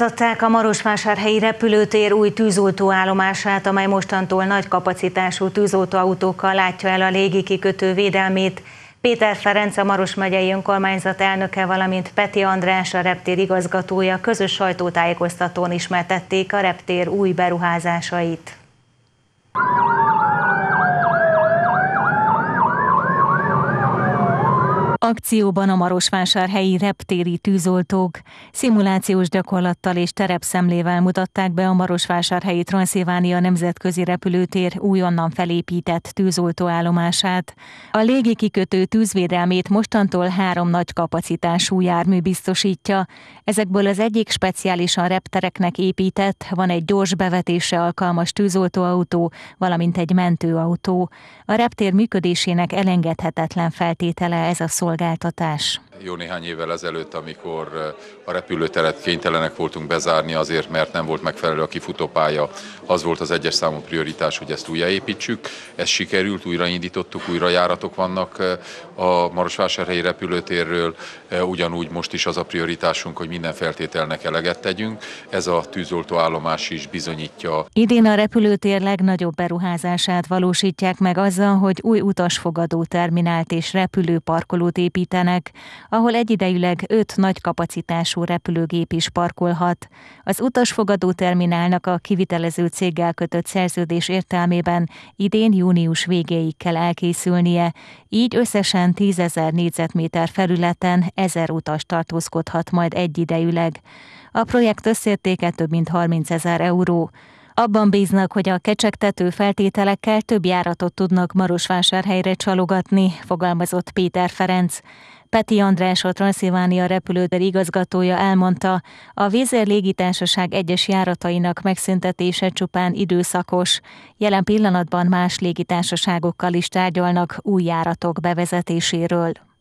átadták a Marosvásárhelyi repülőtér új tűzoltó állomását, amely mostantól nagy kapacitású tűzoltóautókkal látja el a légikikötő védelmét. Péter Ferenc, a Maros megyei önkormányzat elnöke, valamint Peti András, a reptér igazgatója közös sajtótájékoztatón ismertették a reptér új beruházásait. Akcióban a marosvásárhelyi reptéri tűzoltók szimulációs gyakorlattal és terepszemlével mutatták be a marosvásárhelyi Transzilvánia nemzetközi repülőtér újonnan felépített tűzoltóállomását. A légi kikötő tűzvédelmét mostantól három nagy kapacitású jármű biztosítja. Ezekből az egyik speciálisan reptereknek épített, van egy gyors bevetése alkalmas tűzoltóautó, valamint egy mentőautó. A reptér működésének elengedhetetlen feltétele ez a szolgálat szolgáltatás. Jó néhány évvel ezelőtt, amikor eh, a repülőteret kénytelenek voltunk bezárni azért, mert nem volt megfelelő a kifutópálya, az volt az egyes számú prioritás, hogy ezt újjáépítsük. Ez sikerült, újraindítottuk, újra járatok vannak eh, a Marosvásárhelyi repülőtérről, eh, ugyanúgy most is az a prioritásunk, hogy minden feltételnek eleget tegyünk. Ez a tűzoltó állomás is bizonyítja. Idén a repülőtér legnagyobb beruházását valósítják meg azzal, hogy új utasfogadó terminált és repülőparkolót építenek, ahol egyidejűleg öt nagy kapacitású repülőgép is parkolhat. Az utasfogadó terminálnak a kivitelező céggel kötött szerződés értelmében idén június végéig kell elkészülnie, így összesen 10 ezer négyzetméter felületen ezer utas tartózkodhat majd egyidejűleg. A projekt összértéke több mint 30 ezer euró. Abban bíznak, hogy a kecsegtető feltételekkel több járatot tudnak Marosvásárhelyre csalogatni, fogalmazott Péter Ferenc. Peti András, a Transzilvánia repülőter igazgatója elmondta, a Vézér légitársaság egyes járatainak megszüntetése csupán időszakos. Jelen pillanatban más légitársaságokkal is tárgyalnak új járatok bevezetéséről.